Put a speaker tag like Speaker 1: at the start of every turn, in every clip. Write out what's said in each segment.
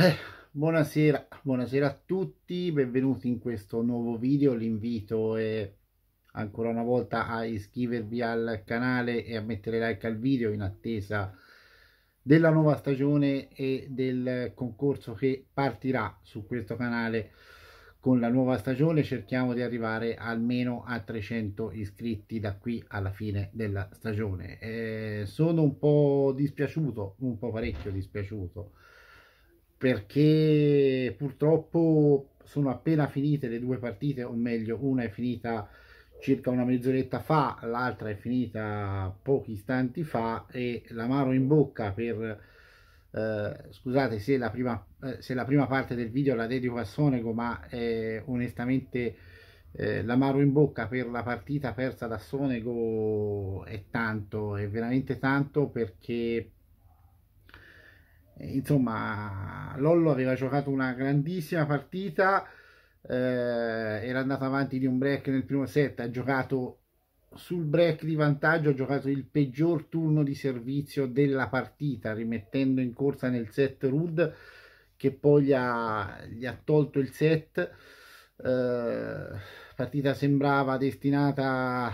Speaker 1: Eh, buonasera, buonasera a tutti, benvenuti in questo nuovo video, l'invito è ancora una volta a iscrivervi al canale e a mettere like al video in attesa della nuova stagione e del concorso che partirà su questo canale con la nuova stagione cerchiamo di arrivare almeno a 300 iscritti da qui alla fine della stagione eh, sono un po' dispiaciuto un po' parecchio dispiaciuto perché purtroppo sono appena finite le due partite, o meglio, una è finita circa una mezz'oretta fa, l'altra è finita pochi istanti fa e l'amaro in bocca per eh, scusate se la, prima, eh, se la prima parte del video la dedico a Sonego, ma eh, onestamente l'amaro in bocca per la partita persa da Sonego è tanto, è veramente tanto perché insomma, Lollo aveva giocato una grandissima partita, eh, era andato avanti di un break nel primo set, ha giocato sul break di vantaggio, ha giocato il peggior turno di servizio della partita, rimettendo in corsa nel set Rud, che poi gli ha, gli ha tolto il set. Eh, partita sembrava destinata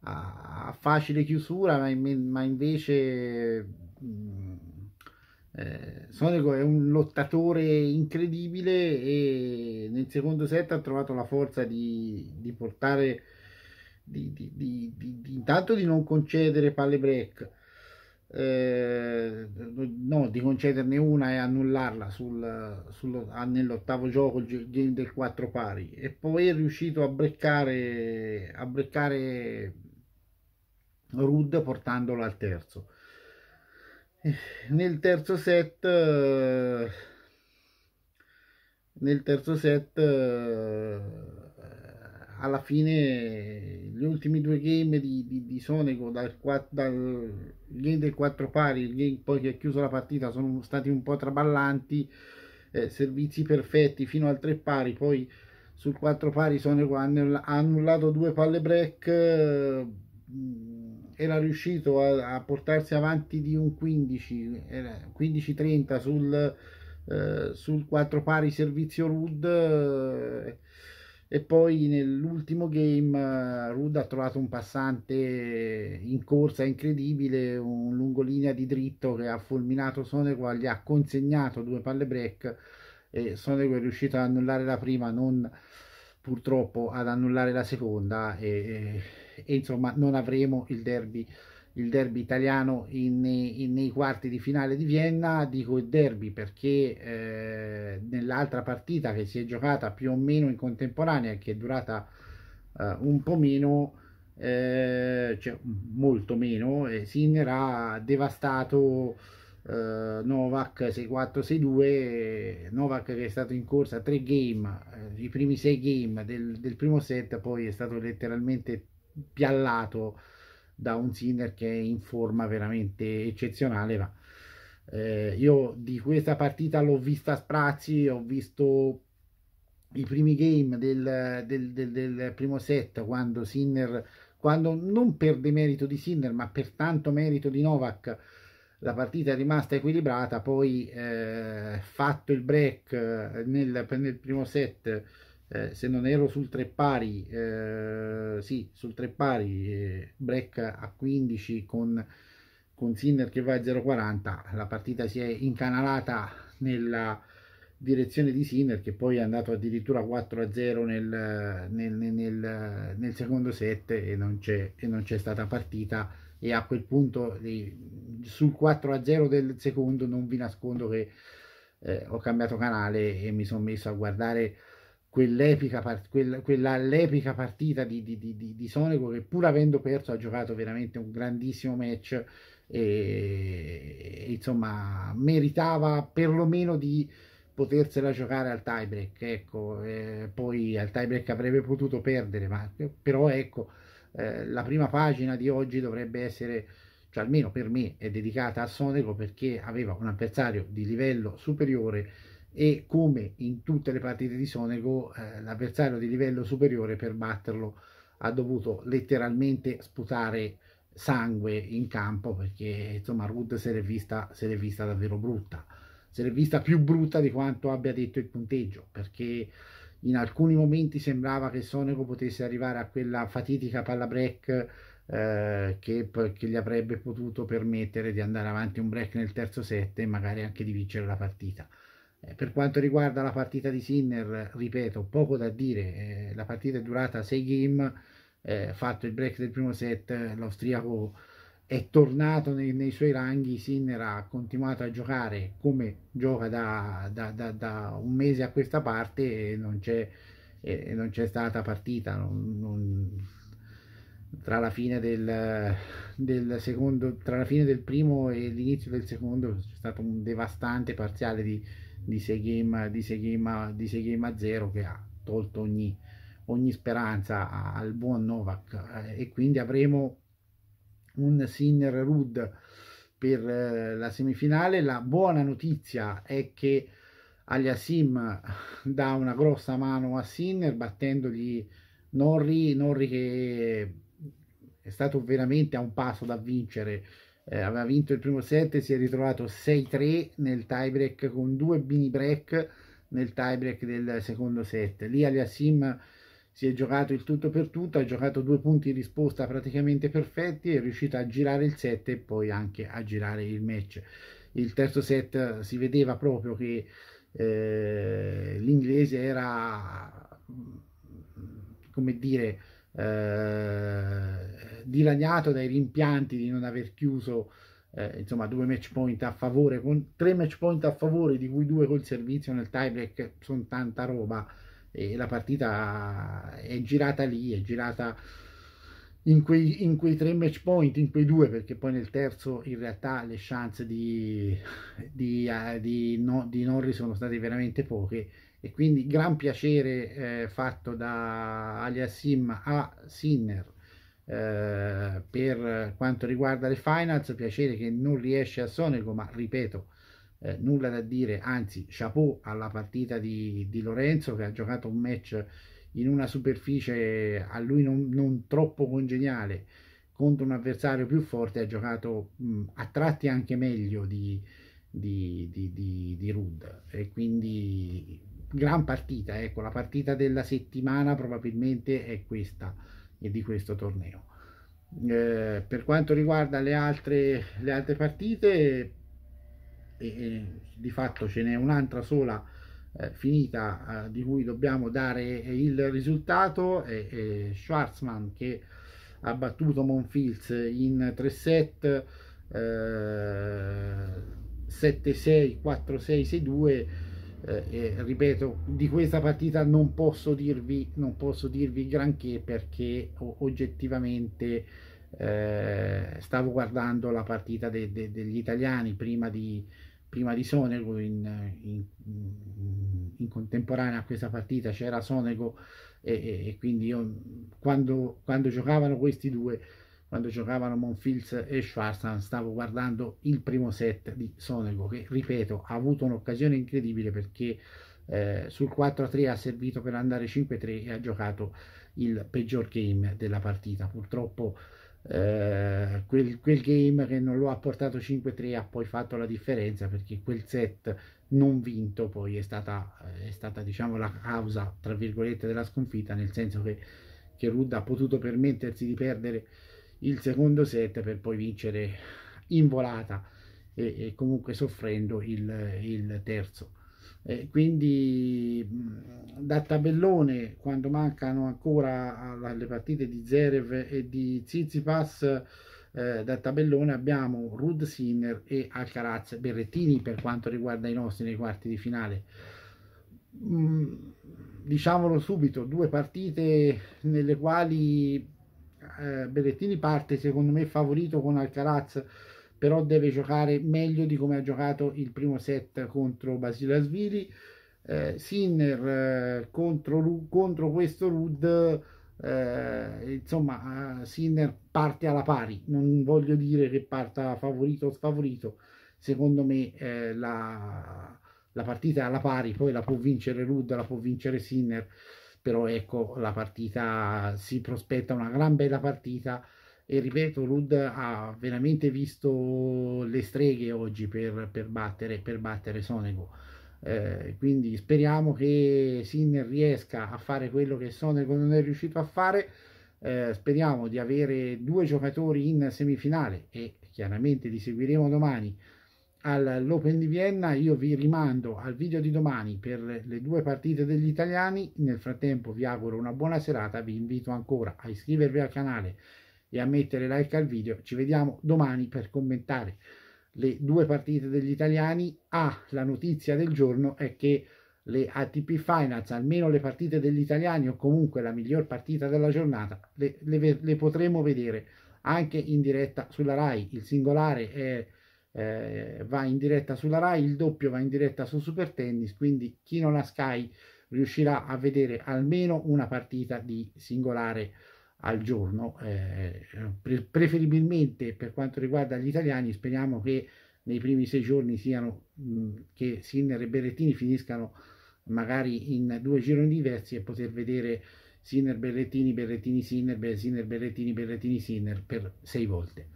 Speaker 1: a, facile chiusura, ma, in, ma invece mh, mm, eh, Sonego è un lottatore incredibile e nel secondo set ha trovato la forza di, di portare, di, di, intanto di non concedere palle break, eh, no, di concederne una e annullarla sul, sul, nell'ottavo gioco, il game del 4 pari, e poi è riuscito a breccare, a breccare Rud portandolo al terzo nel terzo set eh, nel terzo set eh, alla fine gli ultimi due game di, di, di Sonego dal, dal game del 4 pari il game poi che ha chiuso la partita sono stati un po' traballanti eh, servizi perfetti fino al 3 pari poi sul 4 pari Sonego ha annullato due palle break eh, era riuscito a, a, portarsi avanti di un 15, 15-30 sul, eh, sul 4 pari servizio Rud eh, e poi nell'ultimo game eh, Rud ha trovato un passante in corsa incredibile, un lungolinea di dritto che ha fulminato Sonegua, gli ha consegnato due palle break e Sonegua è riuscito ad annullare la prima, non purtroppo ad annullare la seconda e, e insomma non avremo il derby, il derby italiano in, in, nei quarti di finale di Vienna, dico il derby perché eh, nell'altra partita che si è giocata più o meno in contemporanea e che è durata eh, un po' meno, eh, cioè molto meno, e eh, Sinner ha devastato eh, Novak 6-4-6-2, eh, Novak che è stato in corsa 3 game, eh, i primi 6 game del, del primo set, poi è stato letteralmente piallato da un Sinner che è in forma veramente eccezionale. Ma eh, io di questa partita l'ho vista a sprazzi, ho visto i primi game del, del, del, del primo set quando Sinner, quando non per demerito di Sinner, ma per tanto merito di Novak la partita è rimasta equilibrata, poi eh, fatto il break eh, nel, nel primo set eh, se non ero sul tre pari, eh, sì, sul tre pari eh, Brecca a 15 con, con Sinner che va a 0,40, la partita si è incanalata nella direzione di Sinner che poi è andato addirittura 4-0 a nel, nel, nel, nel, secondo set e non c'è stata partita e a quel punto sul 4-0 a del secondo non vi nascondo che eh, ho cambiato canale e mi sono messo a guardare quell'epica part- quella, quell'allepica partita di, di, di, di, Sonego che pur avendo perso ha giocato veramente un grandissimo match e, insomma meritava perlomeno di potersela giocare al tiebreak ecco eh, poi al tiebreak avrebbe potuto perdere ma però ecco eh, la prima pagina di oggi dovrebbe essere cioè almeno per me è dedicata a Sonego perché aveva un avversario di livello superiore e come in tutte le partite di Sonego eh, l'avversario di livello superiore per batterlo ha dovuto letteralmente sputare sangue in campo perché insomma Rudd se l'è vista, vista davvero brutta, se l'è vista più brutta di quanto abbia detto il punteggio perché in alcuni momenti sembrava che Sonego potesse arrivare a quella fatidica palla break eh, che, che, gli avrebbe potuto permettere di andare avanti un break nel terzo set e magari anche di vincere la partita. Eh, per quanto riguarda la partita di Sinner, ripeto, poco da dire, eh, la partita è durata 6 game, eh, fatto il break del primo set, l'austriaco è tornato nei, nei, suoi ranghi, Sinner ha continuato a giocare come gioca da, da, da, da un mese a questa parte e non c'è, e non c'è stata partita. Non, non, tra la fine del, del, secondo, tra la fine del primo e l'inizio del secondo c'è stato un devastante parziale di di 6 game, di 6 di 6 game a 0 che ha tolto ogni, ogni speranza al buon Novak eh, e quindi avremo un Sinner Rud per eh, la semifinale. La buona notizia è che Aliasim dà una grossa mano a Sinner battendogli Norri, Norri che è stato veramente a un passo da vincere eh, aveva vinto il primo set si è ritrovato 6-3 nel tiebreak con due mini break nel tiebreak del secondo set. Lì Aliassim si è giocato il tutto per tutto, ha giocato due punti di risposta praticamente perfetti, è riuscito a girare il set e poi anche a girare il match. Il terzo set si vedeva proprio che eh, l'inglese era, come dire, eh, dilaniato dai rimpianti di non aver chiuso eh, insomma due match point a favore con tre match point a favore di cui due col servizio nel tiebreak sono tanta roba e la partita è girata lì è girata in quei, in quei, tre match point, in quei due, perché poi nel terzo in realtà le chance di, di, uh, di, no, di Norri sono state veramente poche e quindi gran piacere eh, fatto da Aliasim a Sinner eh, per quanto riguarda le finals, piacere che non riesce a Sonego, ma ripeto, eh, nulla da dire, anzi chapeau alla partita di, di, Lorenzo che ha giocato un match in una superficie a lui non, non troppo congeniale contro un avversario più forte, ha giocato mh, mm, a tratti anche meglio di, di, di, di, di Rud e quindi gran partita, ecco la partita della settimana probabilmente è questa di questo torneo. Eh, per quanto riguarda le altre, le altre partite, eh, di fatto ce n'è un'altra sola eh, finita eh, di cui dobbiamo dare il risultato, è, Schwarzman che ha battuto Monfils in 3 set 7-6, 4-6, 6-2 eh, ripeto di questa partita non posso dirvi non posso dirvi granché perché oggettivamente eh, stavo guardando la partita de, de, degli italiani prima di, prima di Sonego in, in, in, contemporanea a questa partita c'era Sonego e, e, e quindi io, quando, quando giocavano questi due quando giocavano Monfils e Schwarzman stavo guardando il primo set di Sonego che ripeto ha avuto un'occasione incredibile perché eh, sul 4-3 ha servito per andare 5-3 e ha giocato il peggior game della partita purtroppo eh, quel, quel, game che non lo ha portato 5-3 ha poi fatto la differenza perché quel set non vinto poi è stata, è stata diciamo la causa tra virgolette della sconfitta nel senso che, che Rudd ha potuto permettersi di perdere il secondo set per poi vincere in volata e, e comunque soffrendo il, il terzo. Eh, quindi da tabellone, quando mancano ancora le partite di Zerev e di Zizipas, eh, da tabellone abbiamo Rud Sinner e Alcaraz Berrettini per quanto riguarda i nostri nei quarti di finale. Mh, diciamolo subito, due partite nelle quali eh, Berrettini parte secondo me favorito con Alcaraz però deve giocare meglio di come ha giocato il primo set contro Basilasvili eh, Sinner eh, contro, contro, questo Rud eh, insomma eh, Sinner parte alla pari non voglio dire che parta favorito o sfavorito secondo me eh, la, la partita è alla pari poi la può vincere Rud la può vincere Sinner però ecco la partita si prospetta una gran bella partita e ripeto Rud ha veramente visto le streghe oggi per, per battere per battere Sonego eh, quindi speriamo che Sinner riesca a fare quello che Sonego non è riuscito a fare eh, speriamo di avere due giocatori in semifinale e chiaramente li seguiremo domani all'Open di Vienna. Io vi rimando al video di domani per le due partite degli italiani. Nel frattempo vi auguro una buona serata, vi invito ancora a iscrivervi al canale e a mettere like al video. Ci vediamo domani per commentare le due partite degli italiani. Ah, la notizia del giorno è che le ATP Finals, almeno le partite degli italiani o comunque la miglior partita della giornata, le, le, le potremo vedere anche in diretta sulla RAI. Il singolare è eh, va in diretta sulla Rai, il doppio va in diretta su Super Tennis, quindi chi non ha Sky riuscirà a vedere almeno una partita di singolare al giorno, eh, pre- preferibilmente per quanto riguarda gli italiani, speriamo che nei primi sei giorni siano mh, che Sinner e Berrettini finiscano magari in due gironi diversi e poter vedere Sinner Berrettini, Berrettini Sinner, Sinner Berrettini, Berrettini Sinner per sei volte.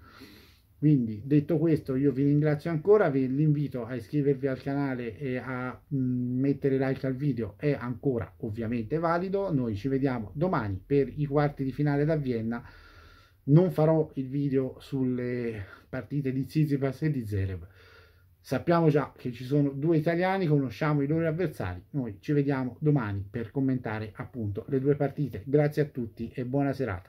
Speaker 1: Quindi detto questo io vi ringrazio ancora, vi invito a iscrivervi al canale e a mm, mettere like al video, è ancora ovviamente valido, noi ci vediamo domani per i quarti di finale da Vienna, non farò il video sulle partite di Tsitsipas e di Zereb, sappiamo già che ci sono due italiani, conosciamo i loro avversari, noi ci vediamo domani per commentare appunto le due partite, grazie a tutti e buona serata.